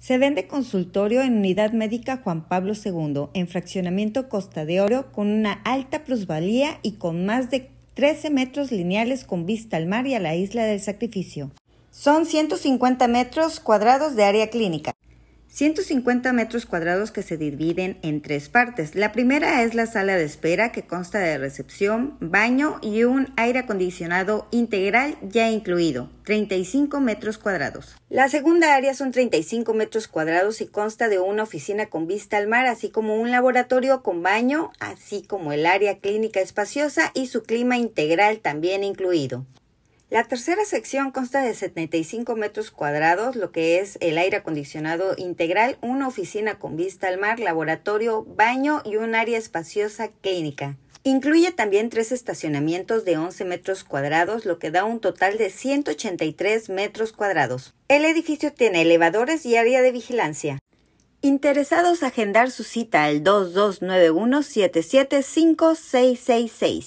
Se vende consultorio en Unidad Médica Juan Pablo II, en fraccionamiento Costa de Oro, con una alta plusvalía y con más de 13 metros lineales con vista al mar y a la isla del sacrificio. Son 150 metros cuadrados de área clínica. 150 metros cuadrados que se dividen en tres partes. La primera es la sala de espera que consta de recepción, baño y un aire acondicionado integral ya incluido, 35 metros cuadrados. La segunda área son 35 metros cuadrados y consta de una oficina con vista al mar, así como un laboratorio con baño, así como el área clínica espaciosa y su clima integral también incluido. La tercera sección consta de 75 metros cuadrados, lo que es el aire acondicionado integral, una oficina con vista al mar, laboratorio, baño y un área espaciosa clínica. Incluye también tres estacionamientos de 11 metros cuadrados, lo que da un total de 183 metros cuadrados. El edificio tiene elevadores y área de vigilancia. Interesados agendar su cita al 2291 775 666